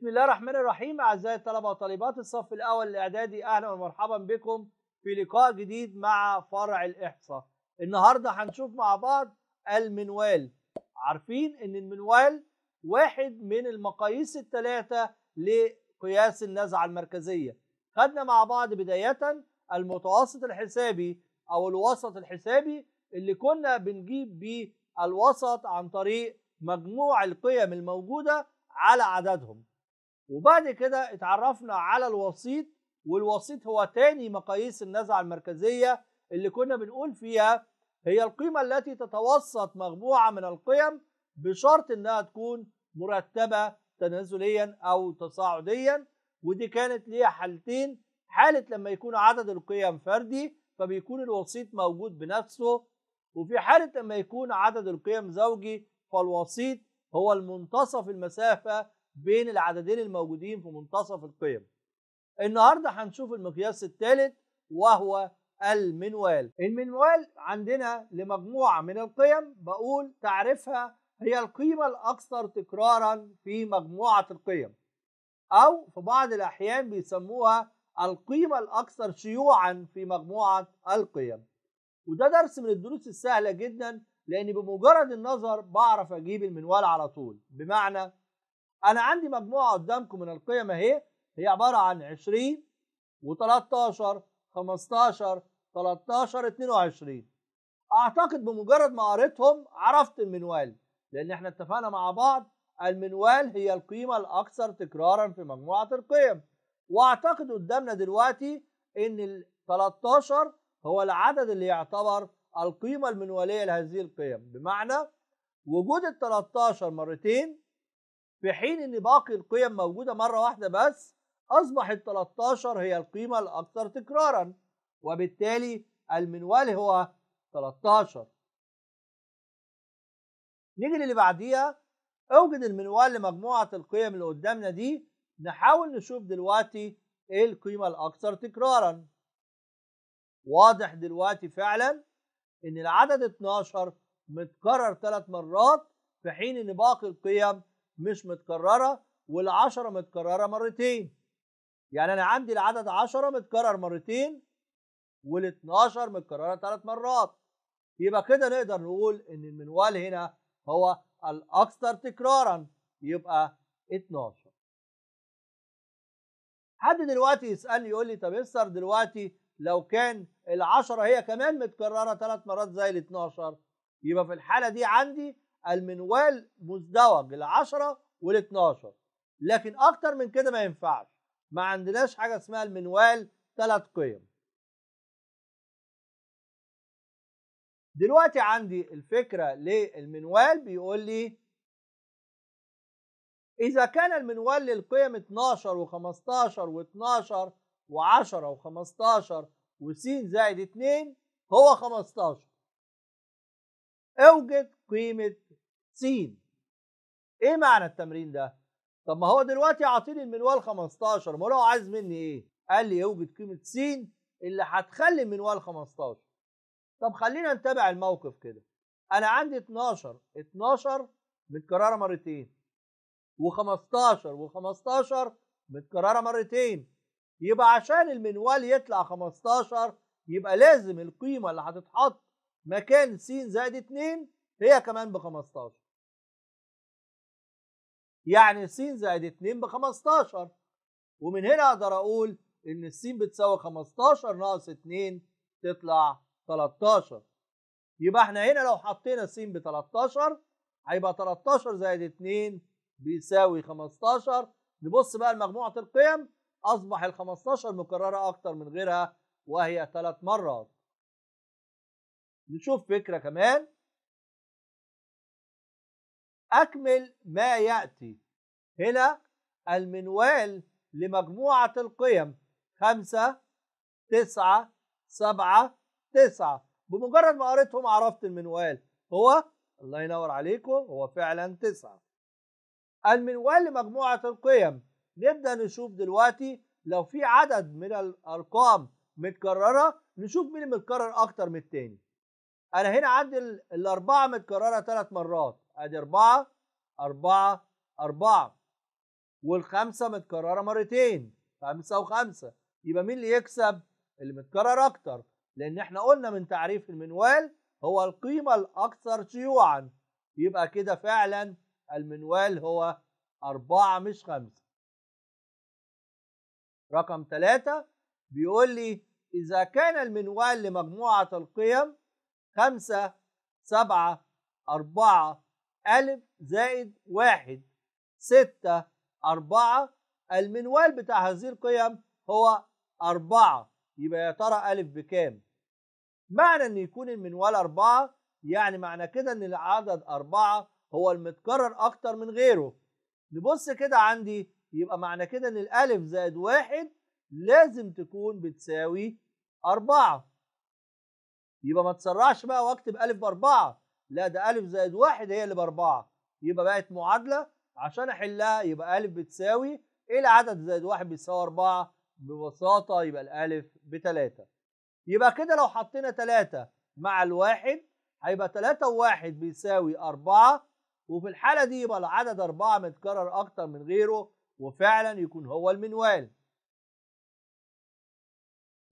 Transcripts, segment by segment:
بسم الله الرحمن الرحيم أعزائي الطلبة وطالبات الصف الأول الإعدادي أهلا ومرحبا بكم في لقاء جديد مع فرع الإحصاء. النهاردة هنشوف مع بعض المنوال. عارفين إن المنوال واحد من المقاييس الثلاثة لقياس النزعة المركزية. خدنا مع بعض بداية المتوسط الحسابي أو الوسط الحسابي اللي كنا بنجيب بيه الوسط عن طريق مجموع القيم الموجودة على عددهم وبعد كده اتعرفنا على الوسيط والوسيط هو تاني مقاييس النزعة المركزية اللي كنا بنقول فيها هي القيمة التي تتوسط مجموعة من القيم بشرط انها تكون مرتبة تنازليا او تصاعديا ودي كانت ليها حالتين حالة لما يكون عدد القيم فردي فبيكون الوسيط موجود بنفسه وفي حالة لما يكون عدد القيم زوجي فالوسيط هو المنتصف المسافة بين العددين الموجودين في منتصف القيم النهاردة هنشوف المقياس الثالث وهو المنوال المنوال عندنا لمجموعة من القيم بقول تعريفها هي القيمة الأكثر تكرارا في مجموعة القيم أو في بعض الأحيان بيسموها القيمة الأكثر شيوعا في مجموعة القيم وده درس من الدروس السهلة جدا لأن بمجرد النظر بعرف أجيب المنوال على طول بمعنى انا عندي مجموعه قدامكم من القيم اهي هي عباره عن 20 و13 15 13 22 اعتقد بمجرد ما قريتهم عرفت المنوال لان احنا اتفقنا مع بعض المنوال هي القيمه الاكثر تكرارا في مجموعه القيم واعتقد قدامنا دلوقتي ان ال 13 هو العدد اللي يعتبر القيمه المنواليه لهذه القيم بمعنى وجود ال 13 مرتين في حين ان باقي القيم موجوده مره واحده بس اصبح ال 13 هي القيمه الاكثر تكرارا وبالتالي المنوال هو 13 نيجي للي بعديها اوجد المنوال لمجموعه القيم اللي قدامنا دي نحاول نشوف دلوقتي ايه القيمه الاكثر تكرارا واضح دلوقتي فعلا ان العدد 12 متكرر ثلاث مرات في حين ان باقي القيم مش متكرره والعشره متكرره مرتين يعني انا عندي العدد 10 متكرر مرتين وال12 متكرره ثلاث مرات يبقى كده نقدر نقول ان المنوال هنا هو الاكثر تكرارا يبقى 12 حد دلوقتي يسالني يقول لي طب يسر دلوقتي لو كان ال10 هي كمان متكرره ثلاث مرات زي ال12 يبقى في الحاله دي عندي المنوال مزدوج ال10 وال12 لكن اكتر من كده ما ينفعش ما عندناش حاجه اسمها المنوال ثلاث قيم دلوقتي عندي الفكره للمنوال بيقول لي اذا كان المنوال للقيم 12 و15 و12 و10 و15 وس زائد 2 هو 15 اوجد قيمه 60 ايه معنى التمرين ده طب ما هو دلوقتي عاطيني المنوال 15 ما هو عايز مني ايه قال لي اوجد قيمه س اللي هتخلي المنوال 15 طب خلينا نتابع الموقف كده انا عندي 12 12 متكرره مرتين و15 و15 متكرره مرتين يبقى عشان المنوال يطلع 15 يبقى لازم القيمه اللي هتتحط مكان س زائد 2 هي كمان ب 15 يعني س زائد 2 ب 15 ومن هنا اقدر اقول ان س بتساوي 15 ناقص 2 تطلع 13 يبقى احنا هنا لو حطينا س ب 13 هيبقى 13 زائد 2 بيساوي 15 نبص بقى لمجموعه القيم اصبح ال 15 مكرره اكتر من غيرها وهي ثلاث مرات نشوف فكره كمان أكمل ما يأتي هنا المنوال لمجموعة القيم خمسة تسعة سبعة تسعة بمجرد ما قريتهم عرفت المنوال هو الله ينور عليكم هو فعلا تسعة المنوال لمجموعة القيم نبدأ نشوف دلوقتي لو في عدد من الأرقام متكررة نشوف مين متكرر أكتر من التاني أنا هنا عندي الأربعة متكررة ثلاث مرات ادي أربعة أربعة أربعة والخمسة متكررة مرتين خمسة وخمسة يبقى مين اللي يكسب؟ اللي متكرر أكتر لأن احنا قلنا من تعريف المنوال هو القيمة الأكثر شيوعا يبقى كده فعلا المنوال هو أربعة مش خمسة رقم ثلاثة بيقول لي إذا كان المنوال لمجموعة القيم خمسة سبعة أربعة ألف زائد واحد ستة أربعة المنوال بتاع هذه القيم هو أربعة يبقى يا ترى ألف بكام؟ معنى إن يكون المنوال أربعة يعني معنى كده إن العدد أربعة هو المتكرر أكتر من غيره نبص كده عندي يبقى معنى كده إن الألف زائد واحد لازم تكون بتساوي أربعة يبقى ما تسرعش بقى واكتب ألف بأربعة لا ده ألف زائد واحد هي اللي بأربعة يبقى بقت معادلة عشان أحلها يبقى ألف بتساوي إيه العدد زائد واحد بيساوي أربعة ببساطة يبقى الألف بتلاتة يبقى كده لو حطينا تلاتة مع الواحد هيبقى تلاتة وواحد بيساوي أربعة وفي الحالة دي يبقى العدد أربعة متكرر أكتر من غيره وفعلا يكون هو المنوال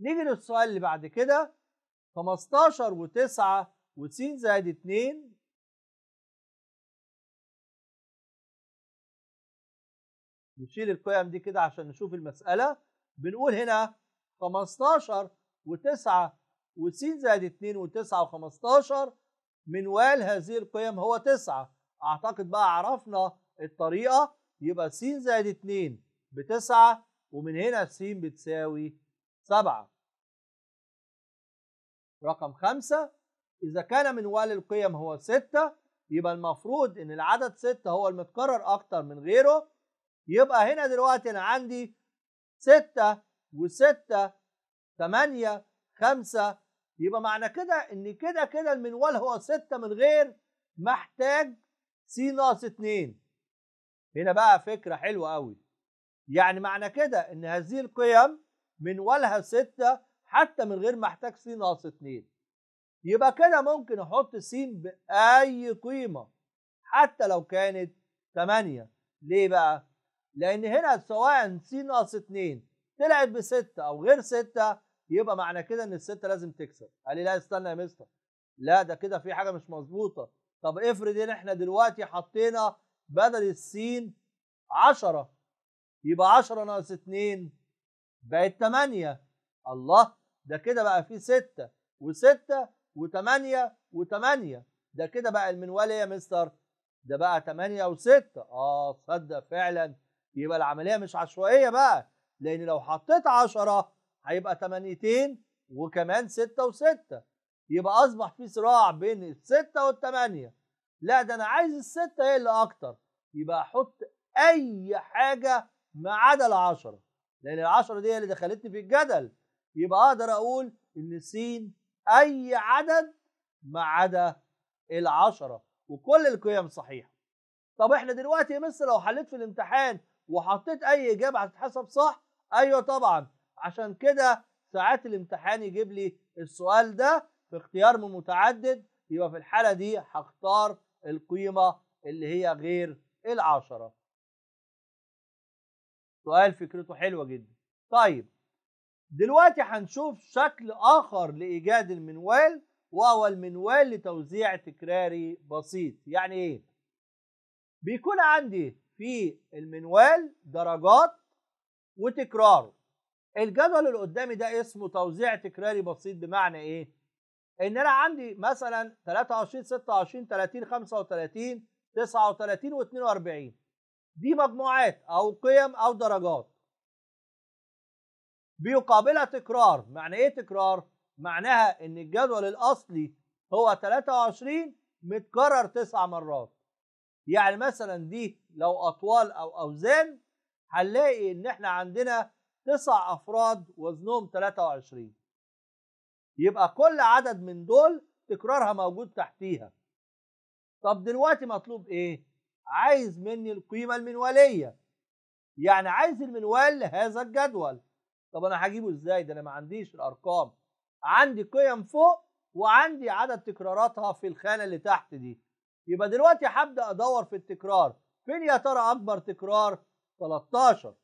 نيجي للسؤال اللي بعد كده 15 و9 و زائد 2 نشيل القيم دي كده عشان نشوف المسألة بنقول هنا 15 و9 و زائد 2 و9 و15 منوال هذه القيم هو 9 أعتقد بقى عرفنا الطريقة يبقى س زائد 2 بتسعة ومن هنا س بتساوي 7 رقم 5 إذا كان منوال القيم هو ستة يبقى المفروض إن العدد ستة هو المتكرر أكتر من غيره يبقى هنا دلوقتي أنا عندي ستة وستة تمانية خمسة يبقى معنى كده إن كده كده المنوال هو ستة من غير محتاج سي ناقص اتنين هنا بقى فكرة حلوة أوي يعني معنى كده إن هذه القيم منوالها ستة حتى من غير ما احتاج سي ناقص اتنين يبقى كده ممكن احط س باي قيمه حتى لو كانت 8 ليه بقى لان هنا سواء س ناقص 2 طلعت ب 6 او غير 6 يبقى معنى كده ان الستة لازم تكسر قال لي لا استنى يا مستر لا ده كده في حاجه مش مظبوطه طب افرض ان احنا دلوقتي حطينا بدل السين 10 يبقى 10 ناقص 2 بقت 8 الله ده كده بقى في 6 و6 و8 و8 ده كده بقى المنوال إيه يا مستر؟ ده بقى 8 و6 اه تصدق فعلا يبقى العمليه مش عشوائيه بقى لان لو حطيت 10 هيبقى 8 وكمان 6 و6 يبقى اصبح في صراع بين ال6 وال8 لا ده انا عايز ال6 هي اللي اكتر يبقى احط اي حاجة ما عدا ال10 لان ال10 دي هي اللي دخلتني في الجدل يبقى اقدر اقول ان س أي عدد ما عدا العشرة وكل القيم صحيحة طب احنا دلوقتي يا مستر لو حليت في الامتحان وحطيت أي إجابة هتتحسب صح أيوة طبعا عشان كده ساعات الامتحان يجيب لي السؤال ده في اختيار من متعدد يبقى في الحالة دي هختار القيمة اللي هي غير العشرة سؤال فكرته حلوة جدا طيب دلوقتي هنشوف شكل آخر لإيجاد المنوال وهو المنوال لتوزيع تكراري بسيط يعني إيه؟ بيكون عندي في المنوال درجات وتكراره الجدول اللي قدامي ده اسمه توزيع تكراري بسيط بمعنى ايه ان انا عندي مثلا 23 26 30 35 39 و42 دي مجموعات او قيم او درجات بيقابلها تكرار معنى ايه تكرار معناها ان الجدول الاصلي هو 23 متكرر تسع مرات يعني مثلا دي لو اطوال او اوزان هنلاقي ان احنا عندنا تسع افراد وزنهم 23 يبقى كل عدد من دول تكرارها موجود تحتيها طب دلوقتي مطلوب ايه عايز مني القيمه المنواليه يعني عايز المنوال لهذا الجدول طب انا هجيبه ازاي ده انا ما عنديش الارقام عندي قيم فوق وعندي عدد تكراراتها في الخانه اللي تحت دي يبقى دلوقتي هبدا ادور في التكرار فين يا ترى اكبر تكرار 13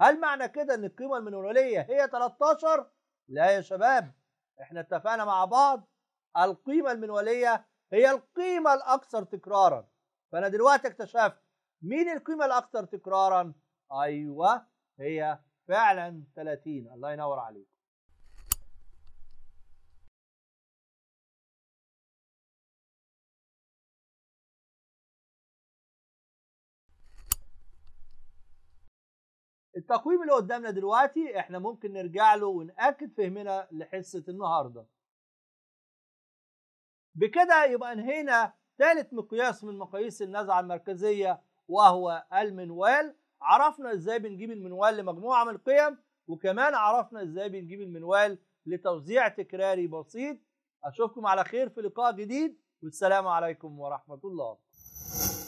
هل معنى كده ان القيمه المنوريه هي 13 لا يا شباب احنا اتفقنا مع بعض القيمه المنوليه هي القيمه الاكثر تكرارا فانا دلوقتي اكتشفت مين القيمه الاكثر تكرارا ايوه هي فعلا 30 الله ينور عليك التقويم اللي قدامنا دلوقتي احنا ممكن نرجع له ونأكد فهمنا لحصة النهارده بكده يبقى انهينا ثالث مقياس من مقاييس النزعة المركزية وهو المنوال عرفنا ازاي بنجيب المنوال لمجموعه من القيم وكمان عرفنا ازاي بنجيب المنوال لتوزيع تكراري بسيط اشوفكم على خير في لقاء جديد والسلام عليكم ورحمه الله